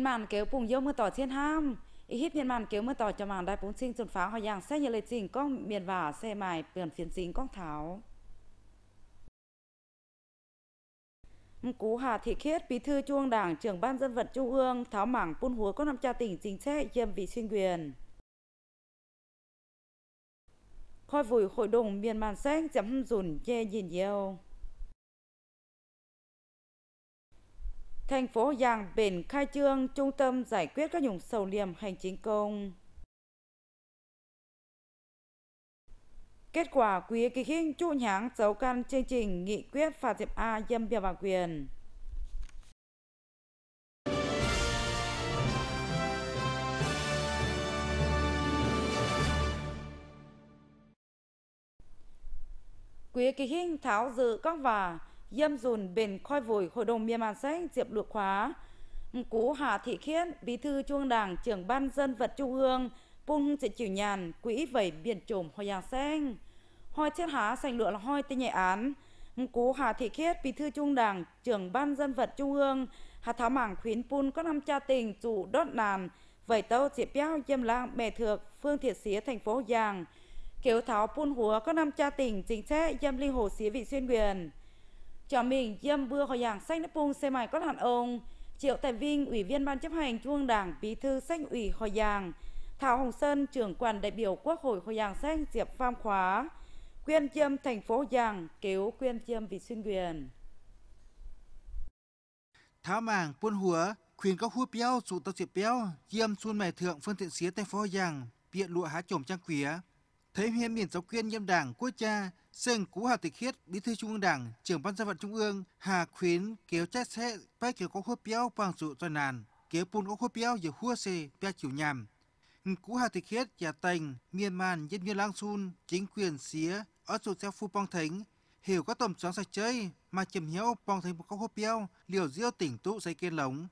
miền màn kéo vùng dâu mưa tỏ thiên ham ý miền màn kéo mưa tỏ cho màn đai bốn sinh chuẩn pháo hòa giang như lệ trình con miền và xe mài biển phiền chính con tháo Cú Hà Thị Khiết, Bí thư Trung ương Đảng, trưởng ban dân vận Trung ương, tháo mảng phun húa có năm cha tỉnh chính sách diêm vị xuyên quyền. Khoi vùi khối đồng miền màn sách, dẫm dùn chê nhìn yêu. thành phố Giang Bền khai trương trung tâm giải quyết các dùng sầu liềm hành chính công. Kết quả quý kỳ khinh trụ nhãn dấu căn chương trình nghị quyết phạt diệp A dâm bia bà quyền. Quý kỳ khinh tháo dự các và dâm dùn bền khoai vùi hội đồng miên màn sách diệp lược khóa cú hà thị khiết bí thư trung đảng trưởng ban dân vật trung ương bung sẽ chịu nhàn quỹ vẩy biển trùm hoa giang xanh hoi chết há sành lựa là hoi tên nhạy án cú hà thị khiết bí thư trung đảng trưởng ban dân vật trung ương hà tháo mảng khuyến pun có năm cha tình trụ đốt nàn vẩy tâu diệp béo dâm lang bè thược phương thiệt xía thành phố giang kéo tháo pun húa có năm cha tình chính xe dâm linh hồ xía vị xuyên quyền cho mình dâm bưa khỏi giảng sách nếp bung xe mài có hạn ông Triệu Tài Vinh, Ủy viên Ban chấp hành Trung Đảng, Bí thư sách ủy Hội giảng Thảo Hồng Sơn, trưởng đoàn đại biểu Quốc hội Hội giảng sách Diệp Pham Khóa, Quyên Chiêm thành phố giảng cứu Quyên Chiêm vì xuyên quyền. Tháo màng, buôn hùa, khuyên các hút béo, dụ tao diệp béo, diêm xuân mẻ thượng, phương tiện xía tay phó Giàng, biện lụa há chồm trang quía, Thấy hiện biển giáo quyên nhâm đảng quốc cha sương cú Hà Tịch Khiết, bí thư trung ương đảng, trưởng ban dân vận trung ương, Hà Khuyến, kéo chết sẽ bách kéo có hốt béo bằng dụ toàn nàn, kéo bùn có hốt béo giữa hua xe bia chịu nhàm. Cú Hà Tịch Khiết, nhà tành, miền màn, dân viên lang sun, chính quyền xía, ở dụ theo phu bong thánh, hiểu có tổng sáng sạch chơi mà chìm hiếu bong thánh có hốt béo, liều diêu tỉnh tụ dây kiên lống.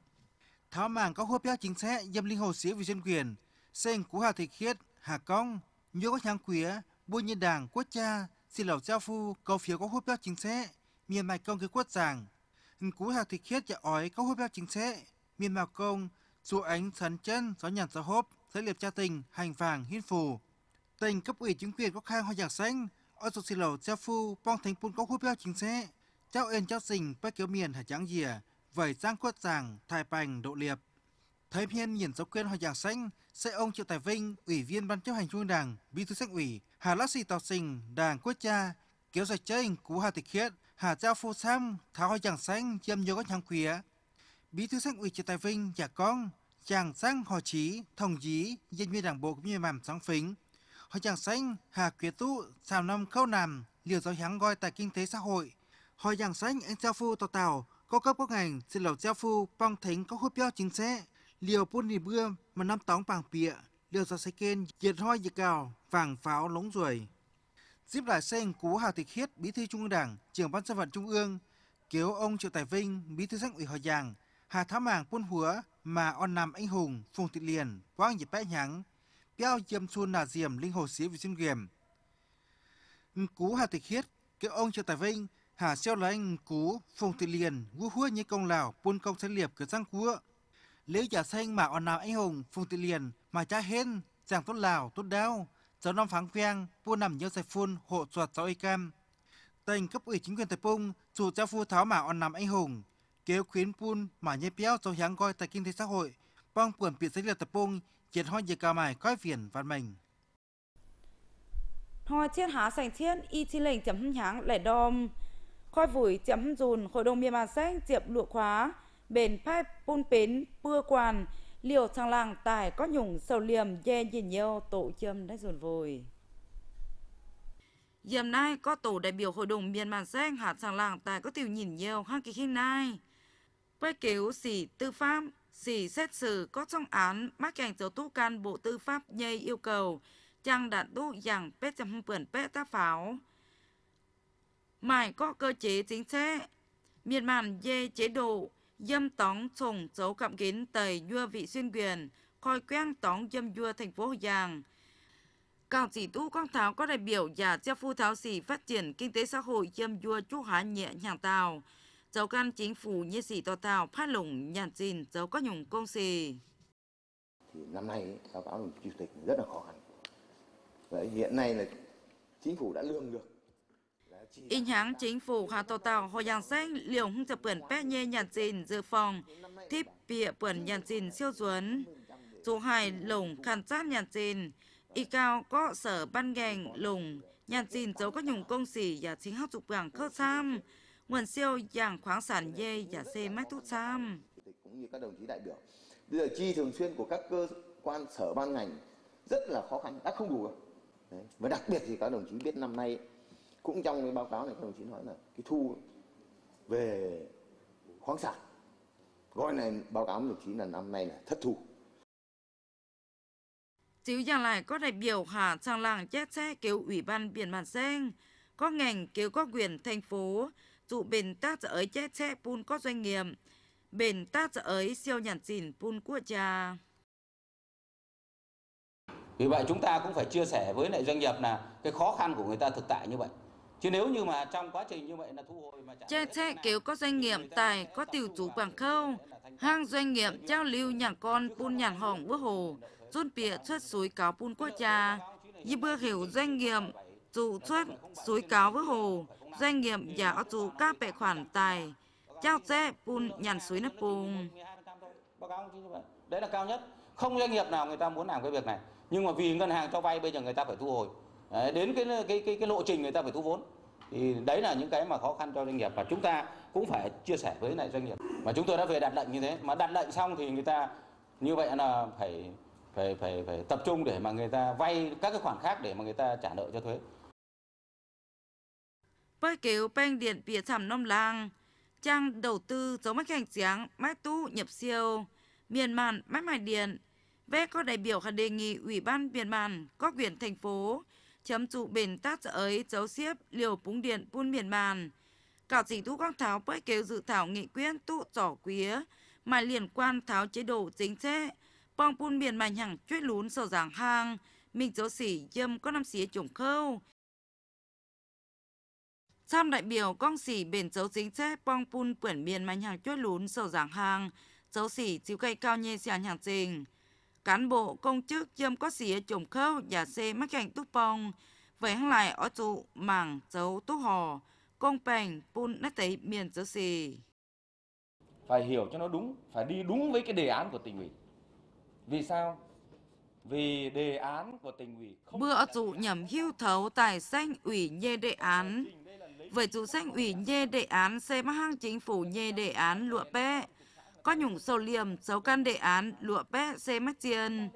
Tháo màng có hốt béo chính sẽ dâm linh hồ xía vì dân quyền, sương cú Hà Tịch Khiết, Hà Cong, nhớ có hàng quía buôn nhân đảng quốc cha xin lầu giao phu cầu phiếu có hút béo chính sẽ miền mạch công cái quốc giảng cú hạc thịt khiết dạ ói có hút béo chính sẽ miền mạc công dù ánh sắn chân gió nhàn gió hốp sẽ liệp cha tình hành vàng hiên phù tình cấp ủy chính quyền có khang hoa giặc xanh ở sổ xin lầu giao phu bong thành pun có hút béo chính sẽ cháu ên cháu xình bắt kéo miền hải trắng dìa vẩy sang quốc giảng thải bành độ liệp Thấy viên nhìn dấu quyên hoa giả xanh, sẽ ông Triệu Tài Vinh, Ủy viên Ban chấp hành Trung ương Đảng, Bí thư Sách ủy, Hà Lắc Sĩ Tào Sình, Đảng Quốc gia, kéo giải chơi cú Hà Tịch Khiết, Hà Giao Phô Sam, Tháo hoa giảng xanh, chiêm nhớ các hàng quía. Bí thư Sách ủy Triệu Tài Vinh, giả con, chàng sang họ trí, thồng dí, dân viên đảng bộ cũng như mầm sáng phính. Họ chàng xanh, Hà Quyết Tụ, sào Năm Khâu Nàm, liều giáo hắn gọi tại kinh tế xã hội. Họ giảng xanh, anh Giao Phu Tào Tào, có cấp các ngành, xin lầu Giao Phu, bong thính có hút béo chính sẽ liều bún nì bưa mà năm tóng bằng bịa, liều gió xe kên, diệt hoi dịch cào, vàng pháo lống ruồi. Diếp lại xanh cú Hà Thị Hiết, Bí thư Trung ương Đảng, trưởng ban dân vận Trung ương, kéo ông Triệu Tài Vinh, Bí thư Sách ủy Hòa giảng Hà Thám Màng Quân Húa mà on nằm anh hùng, phùng thị liền, quang dịch bé nhắng, béo dâm xuân là diềm linh hồ xí vì xin ghiềm. Cú Hà Thị Hiết, kéo ông Triệu Tài Vinh, Hà xeo là anh cú, phùng thị liền, vũ húa như công lào, buôn công sáng liệp cửa răng cúa, liễu giả xanh mà on nào anh hùng phùng tự liền mà cha hên chàng tốt lào tốt đao cháu năm pháng viang vua nằm nhớ sạch phun hộ chuột cháu y cam tình cấp ủy chính quyền tập pung chủ cha phu tháo mà on nằm anh hùng kêu khuyến phun mà nhé béo cháu hiáng coi tại kinh tế xã hội bong quyền bị sách liệt tập pung chiến hoa dừa cao mài coi phiền văn mình hoa chiết há sành chiết y chi lệnh chấm hãng lẻ đom coi vùi chấm dùn khối đông miên mà sách diệp lụa khóa bên phai bun pến pưa quan liều thằng làng tài có nhùng sầu liềm dê nhìn nhau tổ châm đã dồn vùi Giờ nay có tổ đại biểu hội đồng miền màn xanh hạt thằng làng tài có tiểu nhìn nhau hăng kỳ khi nay. Quay cứu xỉ tư pháp, xỉ xét xử có trong án mắc cảnh giáo tu can bộ tư pháp nhây yêu cầu chăng đạn tú rằng pét trăm hưng bẩn pet tác pháo. mải có cơ chế chính xác, miền màn dê chế độ dâm tống chồng chấu cạm kín tầy dưa vị xuyên quyền, khoi quang tống dâm dưa thành phố Hồ Giang. Cao chỉ tu quang tháo có đại biểu và chia phu tháo xỉ phát triển kinh tế xã hội dâm dưa chú há nhẹ nhàng tàu. Cháu can chính phủ như xỉ tòa tàu phát lủng nhàn gìn cháu có nhùng công xỉ. Thì năm nay báo cáo chủ tịch rất là khó khăn. Vậy hiện nay là chính phủ đã lương được In hãng chính phủ Hà Tô Tàu Hồ Giang Sách liều hung tập bẩn bé nhê nhàn dìn dự phòng, tiếp bịa bẩn nhàn dìn siêu duấn. Dù hài lùng khăn sát nhàn dìn, y cao có sở ban ngành lùng, nhàn dìn dấu các nhùng công sĩ và chính học dục bằng khớt sam, nguồn siêu dạng khoáng sản dê và xê mách thuốc sam. Cũng như các đồng chí đại biểu, bây giờ chi thường xuyên của các cơ quan sở ban ngành rất là khó khăn, đã không đủ rồi. Đấy. Và đặc biệt thì các đồng chí biết năm nay cũng trong cái báo cáo này các đồng chí nói là cái thu về khoáng sản gói này báo cáo đồng chí là năm nay là thất thu Chiếu ra lại có đại biểu Hà Trang Làng chết xe kêu Ủy ban Biển Bản Xanh, có ngành kêu có quyền thành phố, trụ bền tác giới chết xe pun có doanh nghiệp, bền tác giới siêu nhàn xỉn pun của cha. Vì vậy chúng ta cũng phải chia sẻ với lại doanh nghiệp là cái khó khăn của người ta thực tại như vậy. Chứ nếu như mà trong quá trình như vậy là thu hồi mà Chia sẻ kiểu có doanh nghiệp tài có tiểu chủ Quảng Khâu, hàng doanh nghiệp giao lưu nhà con buôn nhàn hỏng bữa hồ, rút bịa xuất suối cáo buôn quốc gia, như bữa hiểu doanh nghiệp chủ xuất suối cáo bữa hồ, doanh nghiệp giả dụ các bệ khoản tài, trao xe buôn nhàn suối nắp buôn Đấy là cao nhất. Không doanh nghiệp nào người ta muốn làm cái việc này. Nhưng mà vì ngân hàng cho vay bây giờ người ta phải thu hồi đấy, đến cái, cái cái cái lộ trình người ta phải thu vốn thì đấy là những cái mà khó khăn cho doanh nghiệp và chúng ta cũng phải chia sẻ với lại doanh nghiệp mà chúng tôi đã về đặt lệnh như thế mà đặt lệnh xong thì người ta như vậy là phải phải phải phải tập trung để mà người ta vay các cái khoản khác để mà người ta trả nợ cho thuế. Với kiểu bên điện bìa thảm nông làng, trang đầu tư dấu mách hành sáng máy tú nhập siêu, miền màn máy mài điện. Ve có đại biểu khẳng đề nghị Ủy ban miền màn, có quyền thành phố chấm trụ bền tát ấy chấu xiếp liều búng điện buôn miền bàn. Cả chỉ thu các tháo bách kêu dự thảo nghị quyết tụ trỏ quía mà liên quan tháo chế độ chính chế. Bong buôn miền mạnh hẳn chuyết lún sổ giảng hàng, mình chấu xỉ dâm có năm xía chủng khâu. Sam đại biểu con xỉ bền chấu chính chế bong buôn quyển miền mạnh hẳn chuyết lún sổ giảng hàng, chấu xỉ chiếu cây cao nhê xì hàng trình cán bộ công chức dâm có xỉa chồng khâu giả xe mắc cảnh túc bông vén lại ở trụ mảng dấu túc hò công bành pun nát tấy miền giữa xì phải hiểu cho nó đúng phải đi đúng với cái đề án của tỉnh ủy vì sao vì đề án của tỉnh ủy không bữa trụ nhầm hưu thấu tài xanh ủy nhê đề án vậy dù xanh ủy nhê đề án xe xem hang chính phủ nhê đề án lụa bé có nhủng sầu liềm xấu can đề án lụa bé xe mắc chiên.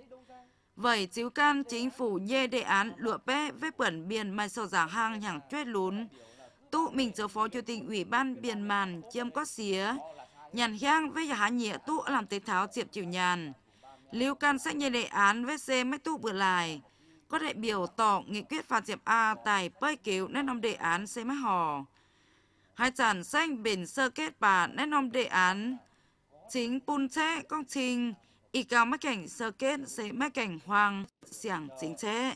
Vậy chiếu can chính phủ nhê đề án lụa bé vết bẩn biển mai sầu giả hàng nhẳng chuyết lún. Tụ mình cho phó chủ tịch ủy ban biển màn chiêm có xía. Nhàn hang với hạ nhịa tụ làm tế tháo diệp chịu nhàn. liêu can sách nhê đề án vết xe mắc tụ bữa lại. Có đại biểu tỏ nghị quyết phạt diệp A tài bơi cứu nên năm đề án xe mắc hò. Hai sản xanh bền sơ kết bà nên năm đề án chính bùn chế công trình y cao mắc cảnh sơ kết sẽ mắc cảnh hoàng xiảng chính chế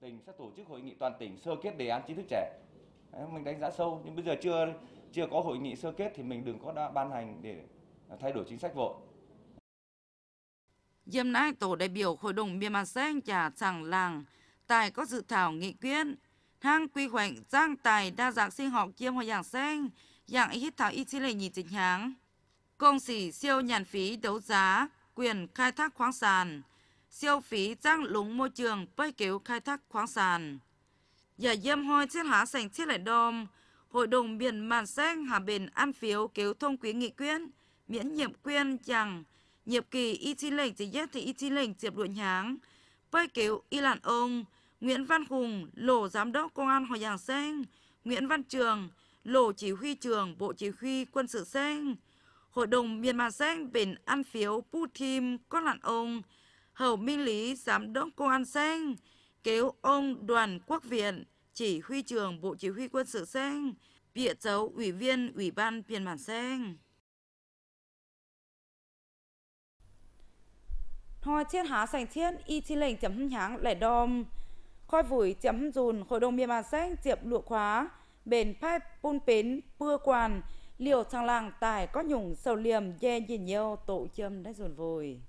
tỉnh sẽ tổ chức hội nghị toàn tỉnh sơ kết đề án trí thức trẻ mình đánh giá sâu nhưng bây giờ chưa chưa có hội nghị sơ kết thì mình đừng có đã ban hành để thay đổi chính sách vội Diêm nay tổ đại biểu Hội đồng miền Man Sách nhà Tràng Làng tại có dự thảo nghị quyết hang quy hoạch giang tài đa dạng sinh học kiêm hoa giảng xanh dạng ít thảo ít chi lệ nhìn chính hàng Công xỉ siêu nhàn phí đấu giá, quyền khai thác khoáng sản, siêu phí rác lúng môi trường bơi cứu khai thác khoáng sản. Giả dâm hoi chiếc há sành chiếc lại đom, Hội đồng biển màn sách Hà Bình ăn phiếu kéo thông quý nghị quyết miễn nhiệm quyền chẳng nhiệm kỳ y chi lệnh chỉ nhất thì y chi lệnh diệp luận nháng bơi kéo y làn ông Nguyễn Văn Hùng lộ giám đốc công an Hòa giảng Xanh Nguyễn Văn Trường lộ chỉ huy trường bộ chỉ huy quân sự Xanh Hội đồng Myanmar Seng bên ăn phiếu Putim có lặn ông Hầu Minh Lý Giám đốc Công an Seng kêu ông Đoàn Quốc Viện Chỉ huy trưởng Bộ Chỉ huy quân sự Seng Bịa dấu Ủy viên Ủy ban Myanmar Seng Hoa chiết há sành chiết y chi lệnh chấm hưng háng lẻ đom khoi vùi chấm dùn hội đồng miền bàn sách diệp lụa khóa bền phai bôn bến pưa quàn liệu thằng làng tài có nhùng sầu liềm dê nhìn nhiều tổ châm đã dồn vùi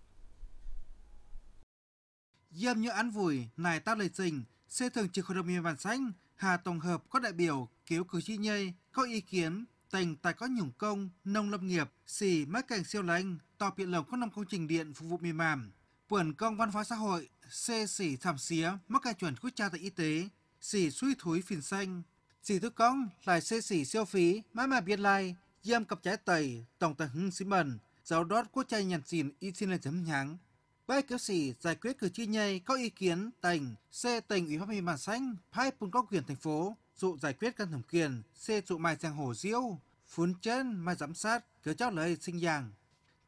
Dâm như án vùi, này tao lời trình, xe thường trực hội đồng miền bản xanh, Hà Tổng hợp các đại biểu, kiếu cử tri nhây, có ý kiến, tỉnh tài có nhủng công, nông lâm nghiệp, xì mắc cảnh siêu lành, tòa biện lồng có năm công trình điện phục vụ miền màm, vườn công văn hóa xã hội, xê xỉ thảm xía, mắc cài chuẩn quốc gia tại y tế, xỉ suy thúi phìn xanh, Sì thức cong lại xe xỉ siêu phí má mà biết lai, giam cặp trái tẩy, tổng tài hưng xí mần, giáo đốt quốc trai nhàn xìn y xin lên chấm nháng. Bài kéo xỉ giải quyết cử tri nhây có ý kiến tỉnh, xe tỉnh ủy pháp hình bản xanh, phai phun có quyền thành phố, dụ giải quyết căn thẩm quyền, xe dụ mai sang hồ diêu, phun chân mai giám sát, kéo cháu lời sinh giảng.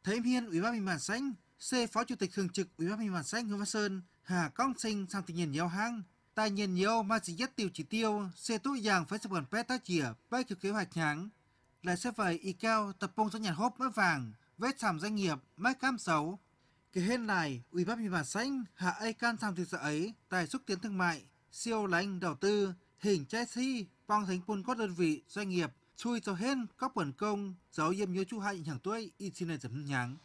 Thấy hiên ủy ban hình bản xanh, xe phó chủ tịch thường trực ủy ban hình bản xanh Hương Văn Sơn, Hà Công Sinh sang tình nhìn nhau hang, Tại nhìn nhiều mà chỉ dắt tiêu chỉ tiêu, xe tụ dàng phải sập gần pet tác chìa, bay kế hoạch nháng. Lại sẽ phải y cao tập trung cho nhà hốp mất vàng, vết sàm doanh nghiệp, mát cam xấu. Kể hên này, Ủy ban Bình Bản Xanh hạ ấy can tham thực sự ấy, tài xúc tiến thương mại, siêu lãnh đầu tư, hình trái si, bong thánh quân các đơn vị, doanh nghiệp, chui cho hên các quần công, giáo yêm nhớ chú hai ảnh hàng tuổi, internet chấm nháng.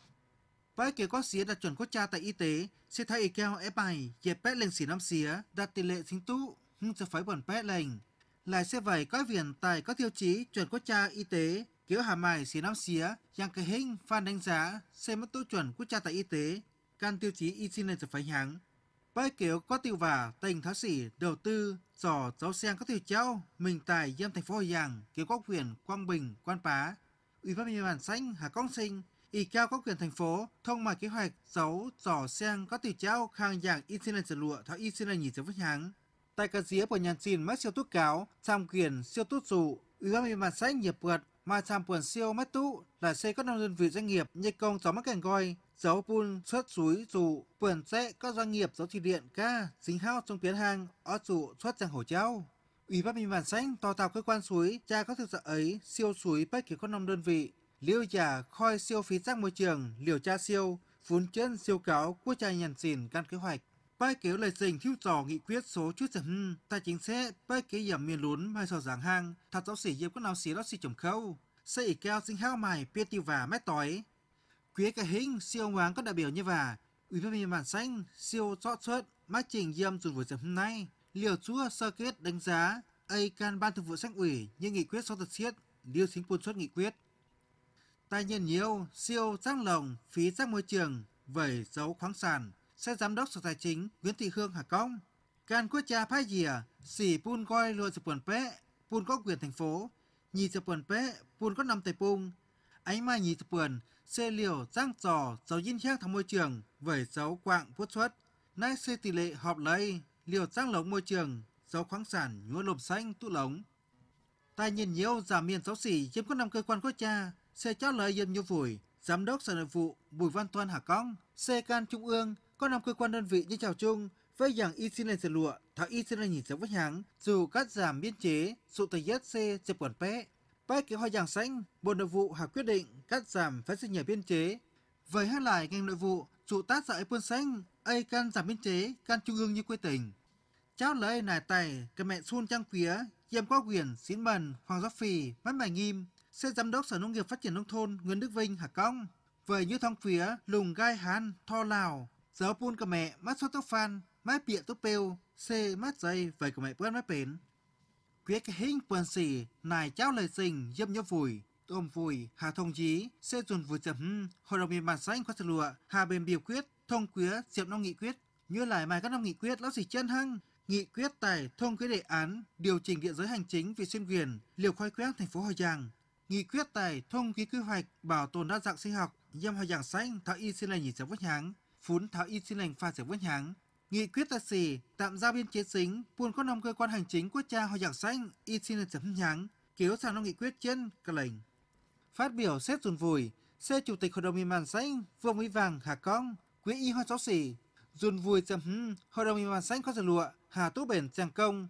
Với kế có xía đạt chuẩn quốc gia tại y tế, sẽ thay ý keo F7, dẹp pet lên xỉ năm xía, đạt tỷ lệ thính tú, nhưng sẽ phải bẩn pet lên. Lại sẽ vậy có viện tại các tiêu chí chuẩn quốc gia y tế, kiểu hà mài xỉ năm xía, giang cái hình phan đánh giá, xem mất tiêu chuẩn quốc gia tại y tế, can tiêu chí y xin lên phải hãng. Với kiểu có tiêu vả, tỉnh thái xỉ, đầu tư, giỏ giáo sen các tiêu treo, mình tài giam thành phố hội Giang, kiểu quốc huyện Quang Bình, Quan Pá, Ủy ban nhân dân xanh Hà Công Sinh ỷ cao các quyền thành phố thông qua kế hoạch giấu giỏ sang các tỷ trao khang dạng Israel sửa lụa tháo Israel nhìn giống vết hàng. Tại các dĩa của nhà xin mất siêu tốt cáo, tham quyền siêu tốt dụ, ủy ban mặt sách nghiệp vượt mà tham quyền siêu mất tụ là xây các đơn vị doanh nghiệp như công gió mắc cảnh coi, dấu bùn xuất suối dụ, quyền sẽ các doanh nghiệp dấu thủy điện ca, dính hao trong tiến hàng, ở dụ xuất giang hổ trao. Ủy ban minh bản sách tò tạo cơ quan suối tra các thực sự ấy siêu suối bất kỳ các năm đơn vị liêu giả khoi siêu phí rác môi trường liều tra siêu phun chân siêu cáo quốc gia nhằn xỉn căn kế hoạch bài kéo lời dình thiếu trò nghị quyết số chút giật hưng tài chính sẽ bài kế giảm miền lún mai sò giảng hang thật giáo sĩ diệp có nào xí đó xì chồng khâu xây ỉ keo sinh hao mài pia tiêu và mét tối quý cái hình siêu hoàng có đại biểu như và ủy viên viên bản xanh siêu rõ xuất mã trình dâm dùng vừa giật hôm nay liều chúa sơ kết đánh giá a can ban thường vụ sách ủy như nghị quyết số thật siết liêu chính quân xuất nghị quyết tai nhiên nhiễu, siêu, rác lồng, phí rác môi trường, vẩy dấu khoáng sản, sẽ giám đốc sở tài chính Nguyễn Thị Hương Hà Công. Can quốc cha phai dìa, xỉ bùn coi lùa dịp quần pế, bùn có quyền thành phố, nhì dịp quần pế, bùn có năm tầy pung. Ánh mai nhì dịp quần, xê liều, giang giò, dấu dinh khác thằng môi trường, vẩy dấu quạng vuốt xuất. Nay xê tỷ lệ họp lấy, liều giang lồng môi trường, dấu khoáng sản nhúa lồm xanh tụ lống. tài nhiên nhiều giảm miền sáu xỉ chiếm có năm cơ quan quốc cha sẽ trả lời dân như vùi, Giám đốc Sở Nội vụ Bùi Văn Toan Hà Cong, C can Trung ương có năm cơ quan đơn vị như chào chung với y rằng lên sẽ lụa thảo y lên nhìn sống vách hàng dù cắt giảm biên chế sự tài giết xe dẹp quản pé. Bái kế hoa giảng xanh, Bộ Nội vụ hạ quyết định cắt giảm phát sinh nhà biên chế. Với hát lại ngành nội vụ, trụ tác giải quân xanh, A can giảm biên chế, can trung ương như quê tỉnh. Cháu lời nài tài, cái mẹ xuân trang quía, Diêm có Quyền, Xín Mần, Hoàng Giáp Phì, Mắt Mài Nghiêm, sẽ Giám đốc Sở Nông nghiệp Phát triển Nông thôn Nguyễn Đức Vinh Hà Công về như thông phía lùng gai hán tho lào giáo pun cà mẹ mát sốt tóc phan mát bịa tóc pêu xê mát dây về cà mẹ bớt mát bến quyết cái hình quần xỉ nài cháo lời xình dâm nhấp vùi tôm vùi hà thông chí xê dùn vùi chậm hưng hội đồng miền bản xanh khoa thật lụa hà bền biểu quyết thông quyết diệm nông nghị quyết như lại mai các nông nghị quyết lão sĩ chân hăng nghị quyết tài thông quyết đề án điều chỉnh địa giới hành chính vì xuyên quyền liều khoai quét thành phố Hà Giang Nghị quyết tại thông ký quy hoạch bảo tồn đa dạng sinh học nhằm hòa giảng sanh thảo y sinh lành nhị giáo vất háng, phún thảo y sinh lành pha giáo vất háng. Nghị quyết tại xỉ tạm giao biên chế xính buôn có năm cơ quan hành chính quốc gia hòa giảng sanh y sinh lành giáo vất háng, kéo sang nông nghị quyết trên cả lệnh. Phát biểu xét dùn vùi, xe chủ tịch hội đồng miền màn sanh vương mỹ vàng hà cong quý y hoa giáo xì dùn vùi chấm hưng hội đồng miền màn sanh có sự lụa hà tú bền trang công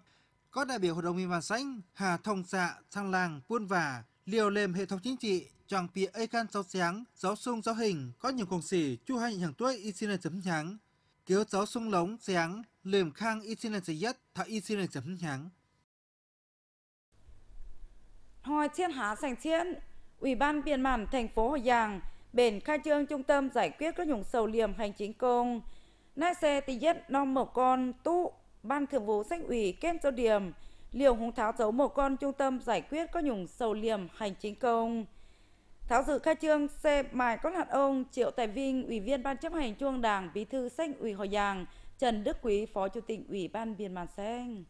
có đại biểu hội đồng miền màn sanh hà thông xạ dạ, thăng làng buôn và liều lềm hệ thống chính trị chẳng bị ấy can giáo sáng giáo sung giáo hình có nhiều cùng sĩ chu hành hàng tuổi y xin chấm nháng kéo giáo sung lóng sáng lềm khang y xin nhất thả y xin chấm nháng Hồi thiên hạ sành thiên, Ủy ban Biên mản thành phố Hội Giang bền khai trương trung tâm giải quyết các nhũng sầu liềm hành chính công. Nai xe tỷ nhất non mộc con tụ ban thường vụ sách ủy kết giao điểm liều húng tháo giấu một con trung tâm giải quyết có nhùng sầu liềm hành chính công. Tháo dự khai trương xe mài con hạt ông Triệu Tài Vinh, Ủy viên Ban chấp hành Trung Đảng, Bí thư sách Ủy Hội giang Trần Đức Quý, Phó Chủ tịch Ủy ban Biên Màn Xanh.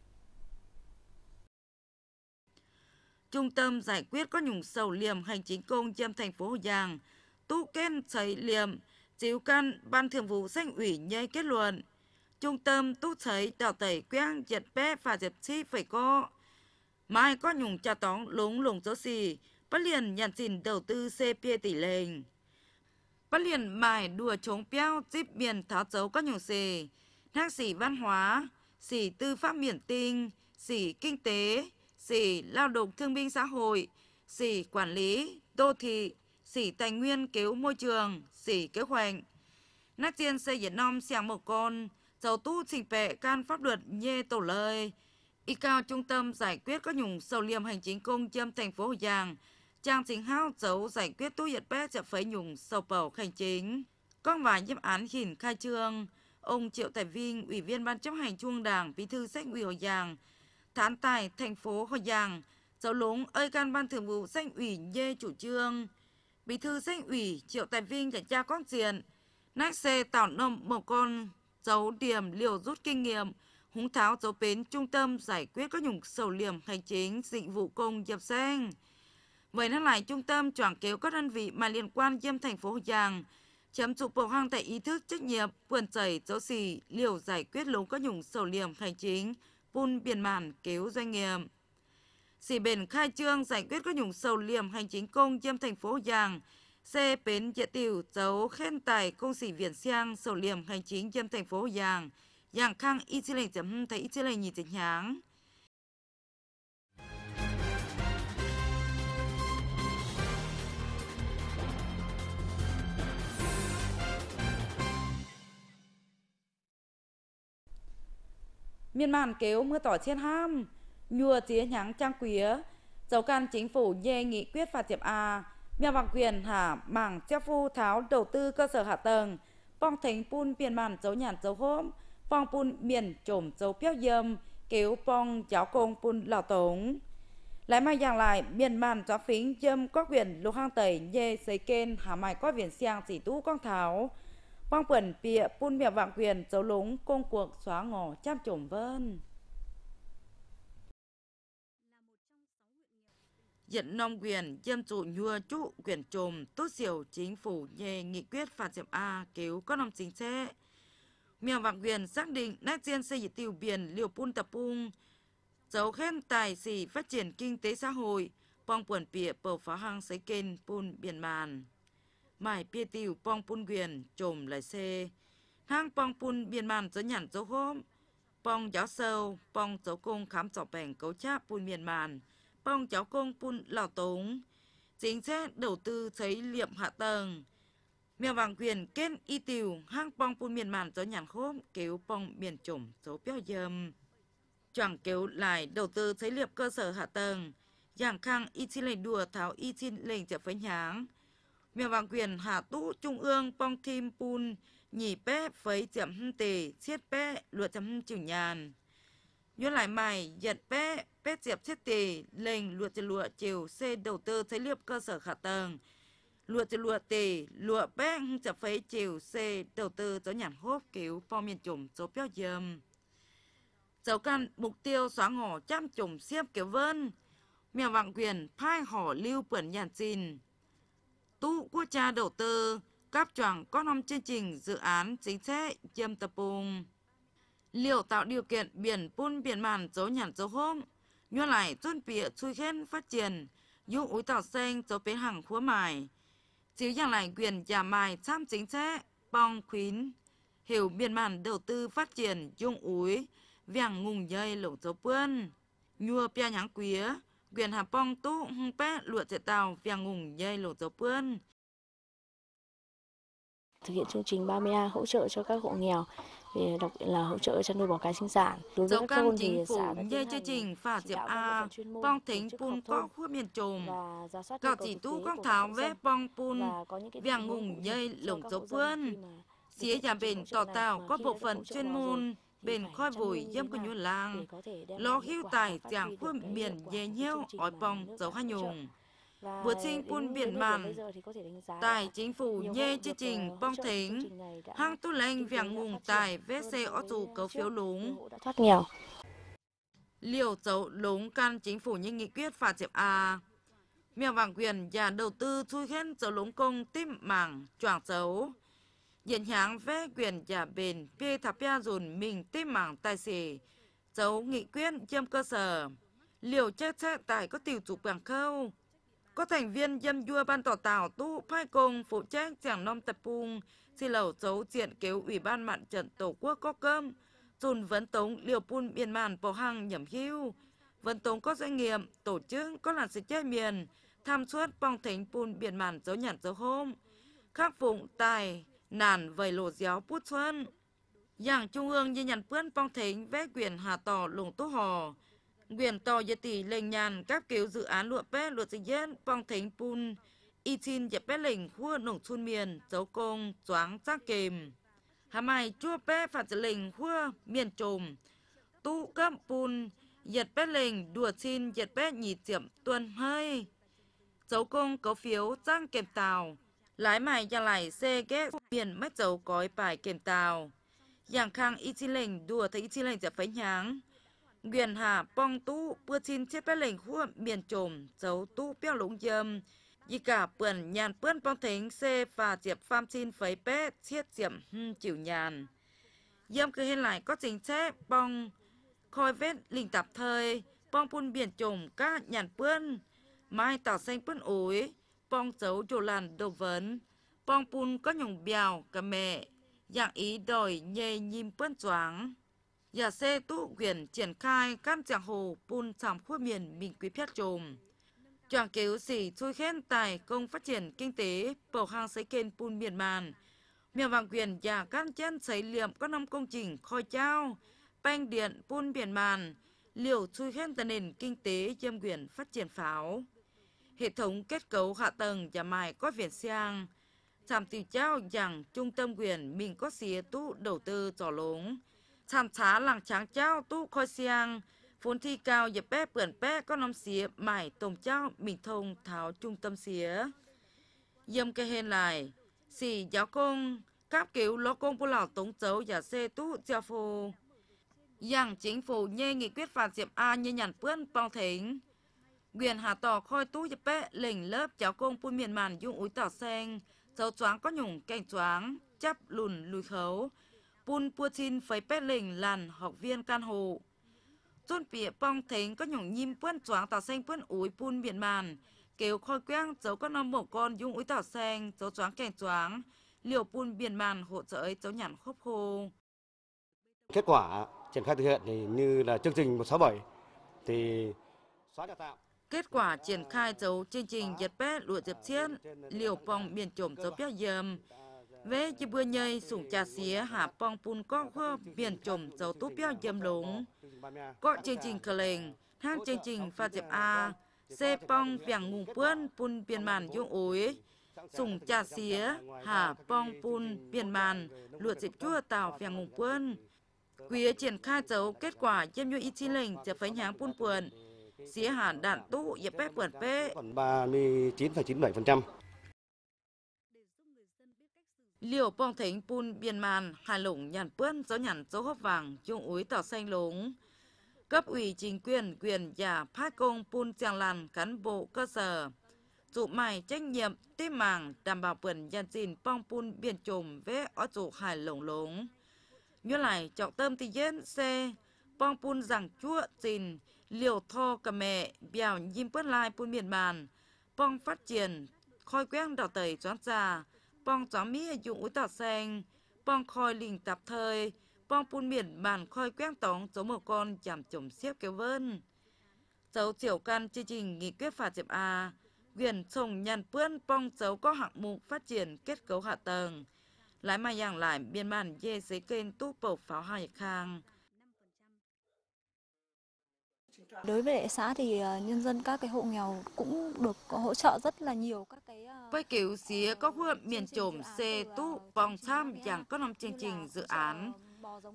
Trung tâm giải quyết có nhùng sầu liềm hành chính công chiêm thành phố Hồ Giang, tu kên sầy liềm, chiếu căn ban thường vụ sách ủy nhây kết luận trung tâm tu thấy đào tẩy quen giật bé và giật chi phải có. Mai có nhung cha tóng lúng lùng số xì, bắt liền nhận xin đầu tư CP tỷ lệnh. Bắt liền mài đùa chống béo díp biển tháo dấu các nhung xì, thác xì văn hóa, xì tư pháp miển tinh, xì kinh tế, xì lao động thương binh xã hội, xì quản lý, đô thị, xỉ tài nguyên cứu môi trường, xỉ kế hoạch. Nát tiên xây Việt Nam xẻng một con, dầu tu trình bệ can pháp luật nhê tổ lời. Y cao trung tâm giải quyết các nhùng sầu liềm hành chính công chiêm thành phố Hồ Giang, trang chính hao dấu giải quyết tu nhật bé chậm phấy nhùng sầu bầu hành chính. Con và nhiếp án khỉn khai trương, ông Triệu Tài Vinh, Ủy viên Ban chấp hành Trung Đảng, Bí thư Sách ủy Hồ Giang, Thán Tài, thành phố Hồ Giang, dấu lúng ơi can ban thường vụ Sách ủy nhê chủ trương. Bí thư Sách ủy Triệu Tài Vinh chả cha con diện, nách xe tảo nông một con dấu điểm liều rút kinh nghiệm, húng tháo dấu bến trung tâm giải quyết các nhũng sầu liềm hành chính dịch vụ công dập xanh. Vậy nó lại trung tâm chọn kéo các đơn vị mà liên quan diêm thành phố Hồ Giang, chấm dục bộ hang tại ý thức trách nhiệm, vườn chảy, dấu xì, liều giải quyết lúng các nhũng sầu liềm hành chính, vun biển màn kéo doanh nghiệp. Xỉ bền khai trương giải quyết các nhũng sầu liềm hành chính công diêm thành phố Hồ Giang, xe bến dễ tiểu dấu khen tài công sĩ viện xiang sổ liềm hành chính dân thành phố Giang, Giang khang y chi lệnh chấm thấy y chi lệnh nhìn chỉnh nháng. miên man kéo mưa tỏ trên ham nhua tía nhắng trang quý dấu can chính phủ dê nghị quyết phạt tiệp a Mèo bằng quyền hả mảng chép phu tháo đầu tư cơ sở hạ tầng, phong thánh pun biển màn dấu nhàn dấu hôm, phong pun miền trổm dấu piao dâm, kéo phong giáo công pun lào tống. Lại mai dạng lại, biển màn gió phính dâm có quyền lục hang tẩy nhê xây kênh hả mài có viền xiang chỉ tú con tháo. Bong quần bịa pun mèo vạn quyền dấu lúng công cuộc xóa ngỏ chăm trổm vân. Diện Nông quyền dân Trụ Nhua Trụ Quyền Trùm Tốt Diểu Chính Phủ Nhê Nghị quyết Phạt Diệm A Cứu Các Nông Chính Chế. Miền Vạn Quyền xác định nét riêng xây dựng tiêu biển liều pun tập pung, dấu khen tài xỉ phát triển kinh tế xã hội, pong quần pịa bầu phá hang xây kênh pun biển màn. Mải pia tiêu pong pun quyền trùm lại xe, Hang pong pun biển màn dấu nhản dấu hôm, pong giáo sâu, pong dấu cung khám dọc bèn cấu cháp pun biển màn bong cháu công pun lò tống, chính sách đầu tư xây liệm hạ tầng. Miền vàng quyền kết y tiều hang bong pun miền màn gió nhàn khốp kéo bong miền trùng số béo dầm. Chẳng kéo lại đầu tư xây liệm cơ sở hạ tầng, giảng khang y xin lệnh đùa tháo y xin lệnh chợ phế nháng. Miền vàng quyền hạ tũ trung ương bong thim pun nhì bé phấy chậm hưng tề, xiết bé luật chấm chịu nhàn. Duyên lại mày, giật bé, bé diệp thiết tỷ, lệnh luật lụa chiều xe đầu tư thế liệp cơ sở hạ tầng. Lụa thì lụa tỷ, lụa bé chập phấy chiều xe đầu tư tới nhàn hốp kiểu phong miền trùng số béo dầm. Dầu căn mục tiêu xóa ngỏ chăm trùng xiếp kiểu vân. Mèo vàng quyền phai hỏ lưu bẩn nhàn xin. Tú quốc gia đầu tư, các choàng có năm chương trình dự án chính sách dâm tập bùng liệu tạo điều kiện biển pun biển màn dấu nhàn dấu hôm, nhuơ lại tôn bịa chui khen phát triển, dụ úi tạo xanh dấu bế hàng khúa mài. Chiếu nhà lại quyền nhà mài tham chính chế, bong khuyến, hiểu biển màn đầu tư phát triển dung úi, vàng ngùng dây lẩu dấu bươn. Nhua pia nháng quía, quyền hà bong tú hung bé lụa chạy tàu vàng ngùng dây lẩu dấu bươn. Thực hiện chương trình 30A hỗ trợ cho các hộ nghèo thì đặc biệt là hỗ trợ chăn nuôi bò cái sinh sản. Đối với các thôn thì xã đã tiến trình phạt diệp a bong thính pun có khuôn miền trùm gạo chỉ tu con tháo vé bong pun vàng ngùng dây lồng dấu quân xía nhà bền tỏ tạo có bộ phận chuyên môn bền khói vùi dâm của nhu làng lo hiếu tài giảng khuôn miền dê nhiêu ói bong dấu hai nhùng Vượt sinh Pun Biển Màm, Tài Chính phủ Nhê ờ, Chương trình Bong Thính, Hang Tu Lênh Vàng ờ, Ngùng Tài VC Ó Dù Cấu ờ, Phiếu Lúng. Thoát nghèo. Liều dấu lúng căn chính phủ như nghị quyết phạt diệp A. mèo vàng quyền nhà đầu tư chui khen dấu lúng công tim mảng choảng dấu. Diện hãng vẽ quyền nhà bền bê thạp bia dùn mình tim mảng tài xỉ. Dấu nghị quyết chiêm cơ sở. Liều chết chết tại có tiểu dục bằng khâu. Có thành viên dân vua ban tỏ tảo tu phai cùng phụ trách chàng nom tập bùng, xin lầu dấu diện kéo Ủy ban mặt trận Tổ quốc có cơm, dùn vấn tống liều pun biên màn bầu hăng nhầm hưu. Vấn tống có doanh nghiệp, tổ chức có làn sự chết miền, tham suốt bong thánh pun biển màn dấu nhận dấu hôm, khắc phụng tài, nản vầy lộ giáo bút xuân. Giảng Trung ương như nhận bướn bong thính vé quyền hà tỏ lùng tốt hò, Nguyện to gia tỷ lệnh nhàn các kiểu dự án lụa bé luật dịch yết phong thính pun y chin yết bé lệnh khua nổng chun miền dấu công choáng giác kềm. Hà mai chua bé phạt dự lệnh khua miền trùm tu cấp pun yết bé lệnh đùa xin yết bé nhị tiệm tuần hơi. Dấu công có phiếu trang kềm tàu lái mài ra lại xe ghé miền mất dấu cói bài kềm tàu. Giảng khang y chi lệnh đùa thấy y chi lệnh giải phái nháng nguyện hạ bong tu bữa chín chế bé lệnh khu miền trồm dấu tu béo lũng dâm dì cả bẩn nhàn bươn bong thính xê và diệp pham xin phấy bé chiết diệp hưng chịu nhàn dâm cứ hiện lại có chính chế bong khói vết linh tạp thời bong phun biển trồm ca nhàn bươn mai tỏ xanh bươn ối bong dấu chỗ làn đồ vấn bong phun có nhồng bèo cả mẹ dạng ý đòi nhê nhìm bươn choáng giả xe tu quyền triển khai các trạng hồ bùn sòng khuất miền mình quý phép trồm. Chọn cứu sĩ chui khen tài công phát triển kinh tế bầu hàng xây kênh bùn miền màn. Miền vàng quyền và các chân xây liệm các năm công trình khoi trao, banh điện bùn miền màn, liều chui khen tài nền kinh tế chiêm quyền phát triển pháo. Hệ thống kết cấu hạ tầng và mài có viện siang, giảm tỷ trao rằng trung tâm quyền mình có xía tu đầu tư trò lống ฉันฉาหลังฉางเจ้าตู้คอยเซียง phun thi cao dập bé bượn bé có năm xía mải tôm trao mình thông tháo trung tâm xía yếm cái hên lại xì giáo công cáp cứu lỗ công bù lão tống chấu giả xê tú giao phù. Yang chính phủ nhê nghị quyết phạt diệm A như nhàn bươn bong thính. Quyền hà tỏ khôi tú dịp bệ lớp cháu công bùi miền màn dung úi tỏ xanh, cháu choáng có nhủng canh choáng, chắp lùn lùi khấu, Pun Putin với Pét Lình làn học viên can hồ. Chôn bịa bong thính có nhổng nhim quân choáng tỏ xanh quân úi Pun biển màn. Kéo khoi quang cháu con năm mổ con dung úi tỏ xanh cháu choáng kèn choáng. Liều Pun biển màn hỗ trợ ấy cháu nhản khóc khô. Kết quả triển khai thực hiện thì như là chương trình 167 thì xóa đào tạo Kết quả triển khai dấu chương trình Nhật Bé lụa dập chiên, liều phòng biển trộm dấu béo dầm, về chỉ bữa nhây sủng trà xía hạ bong pun có hơ biển trộm dầu tốt béo dâm lúng. Có chương trình cờ lệnh, thang chương trình pha diệp A, xe bong vàng mùng bươn pun biển màn dung ối, sủng trà xía hạ bong pun biển màn luật dịp chua tàu vàng mùng bươn. Quý triển khai dấu kết quả dâm nhu y chi lệnh trở phánh háng pun buồn, xía hạ đạn tụ dịp bếp buồn bê. 39,97% liệu bong thính pun biên màn hà lũng nhàn bươn, gió nhàn dấu hốc vàng, chung úi tỏ xanh lúng. Cấp ủy chính quyền, quyền và phát công pun giang làn cán bộ cơ sở. Dụ mài trách nhiệm, tim màng, đảm bảo vườn nhàn dìn bong pun biên trùm với ở dụ hải lũng lúng. Như lại trọng tâm thì dân xe, bong pun rằng chúa dìn, liều thô cả mẹ, bèo nhim bớt lai pun biên màn bong phát triển, khôi quen đỏ tẩy choán ra bong gió mi dụng úi tỏ sen bong khoi lình tạp thời bong phun miền bản khoi quét tóng số một con chạm chủng xếp kéo vơn dấu chiều căn chương trình nghị quyết phạt diệp a quyền sùng nhàn pươn bong dấu có hạng mục phát triển kết cấu hạ tầng lái mà giảng lại biên bản dê dưới kênh tu bầu pháo hải khang Đối với xã thì ờ, nhân dân các cái hộ nghèo cũng được hỗ trợ rất là nhiều các cái ờ, Với kiểu xía có huyện miền trộm xe tú vòng tham dạng các năm chương trình dự án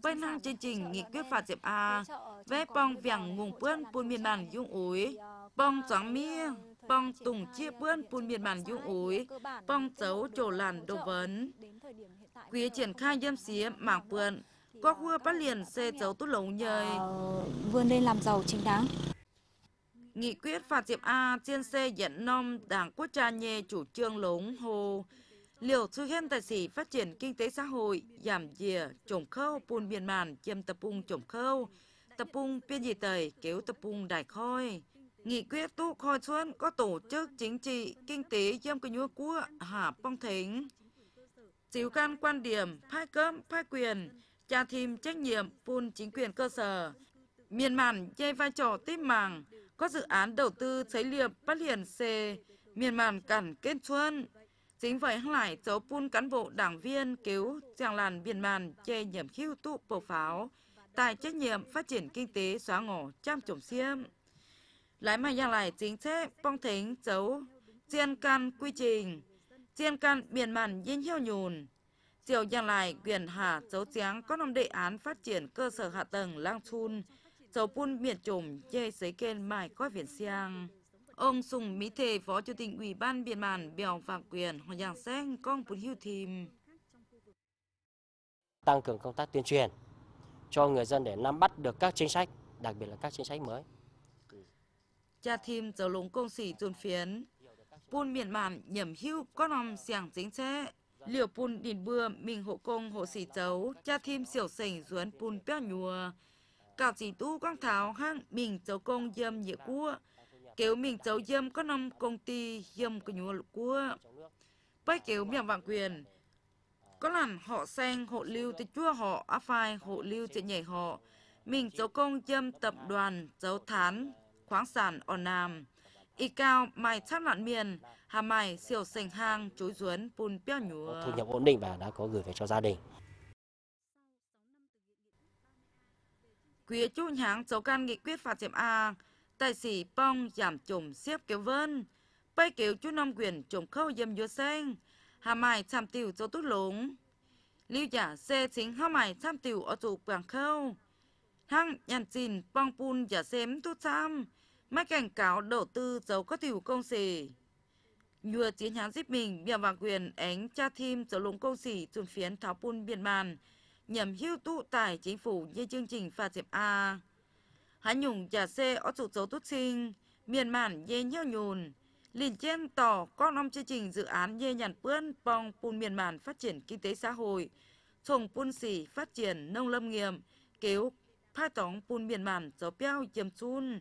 Quay năng ờ, chương trình nghị quyết phạt diệp A Vé bong vàng nguồn bươn buôn miền bàn dung úi Bong giáng mía Bong tùng chia bươn buôn miền bàn dung úi Bong dấu trổ làn đồ vấn Quý triển khai dâm xía mảng bươn có hua bắt liền xe dấu tốt lấu nhời. Vươn lên làm giàu chính đáng. Nghị quyết phạt diệp A trên xe dẫn nom Đảng Quốc gia nhê chủ trương lống hồ. Liệu sự hiện tài sĩ phát triển kinh tế xã hội, giảm dìa, trồng khâu, buôn biên màn, chiêm tập bung trồng khâu, tập bung biên dị tời, kéo tập bung đại khôi. Nghị quyết tu khôi xuân có tổ chức chính trị, kinh tế dâm cơ nhuốc của Hà Bong Thính. Xíu can quan điểm, phai cơm, phai quyền, cha thêm trách nhiệm phun chính quyền cơ sở. Miền Mản chơi vai trò tiếp màng, có dự án đầu tư xây liệp phát hiện xê, miền Mản cản kết xuân. Chính vậy hăng lại dấu phun cán bộ đảng viên cứu chàng làn miền Mản chơi nhiệm khiêu tụ bầu pháo, tại trách nhiệm phát triển kinh tế xóa ngổ trăm trồng xiêm. Lái mà nhà lại chính sách phong thính dấu, chiên can quy trình, chiên can miền Mản dinh hiêu nhùn, Diều Giang Lai, Quyền Hà, Dấu Giáng có năm đề án phát triển cơ sở hạ tầng Lang Chun, Dầu Pun Miền Trùm, Dê Giấy Kênh Mai Có Viễn Siang. Ông Sùng Mỹ Thề, Phó Chủ tịch Ủy ban Biên Màn, Bèo phạm Quyền, Hoàng Giang Sen, Con Bún Hiu Thìm. Tăng cường công tác tuyên truyền cho người dân để nắm bắt được các chính sách, đặc biệt là các chính sách mới. Cha Thìm, Dầu Lúng Công Sĩ, Dồn Phiến, Pun Miền Màn, Nhầm Hiu, Có Nòng, Siang Chính Chế, liệu pun đìn bừa mình hộ công hộ sĩ chấu cha thêm xỉu sảnh ruốn pun béo nhùa cào chỉ tu quang tháo hang mình chấu công dâm dễ cua kéo mình chấu dâm có năm công ty dâm của nhùa cua bay kéo miệng vàng quyền có làm họ sen hộ lưu thì chua họ áp phai hộ lưu thì nhảy họ mình chấu công dâm tập đoàn chấu thán khoáng sản ở nam Y cao mày chắc loạn miền, hà mày siêu sành hang, chối ruốn, bùn peo nhúa. Thu nhập ổn định và đã có gửi về cho gia đình. Quý chú nháng dấu can nghị quyết phạt diệm A, tài sĩ bong giảm trùng xếp kéo vân, bay kéo chú nông quyền trùng khâu dâm dúa xanh, hà mày tham tiêu cho tốt lũng. Lưu giả xe chính hà mày tham tiêu ở trụ quảng khâu. Thăng nhàn chìn bong bùn giả xém tốt chăm, Mách cảnh cáo đầu tư giấu các tiểu công sĩ. Nhua chiến hán giúp mình, bia vàng quyền ánh cha thêm giấu lũng công sĩ trùng phiến tháo pun biên bàn nhằm hưu tụ tải chính phủ như chương trình phạt diệp A. Hán nhùng giả xe ó chủ dấu tốt sinh, miền mạn dê nhau nhùn, liền trên tỏ các năm chương trình dự án dê nhàn bươn bong pun miền mạn phát triển kinh tế xã hội, trồng pun xỉ phát triển nông lâm nghiệp, kéo phá tổng pun miền mạn dấu béo dầm chun.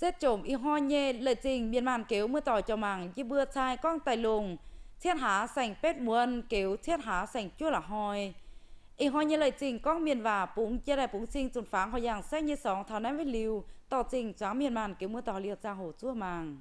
Xét chồm y ho nhê lợi trình miền màn kéo mưa tỏi cho màng chi bưa chai con tài lùng. Thiết há sành pết muôn kéo thiết há sành chua là hoi. Y ho nhê lợi trình con miền và bụng chia đại bụng sinh trùn pháng hoa giang xét như sóng thảo ném với liều. Tỏ trình chó miền màn kéo mưa tỏi liệt ra hồ chua màng.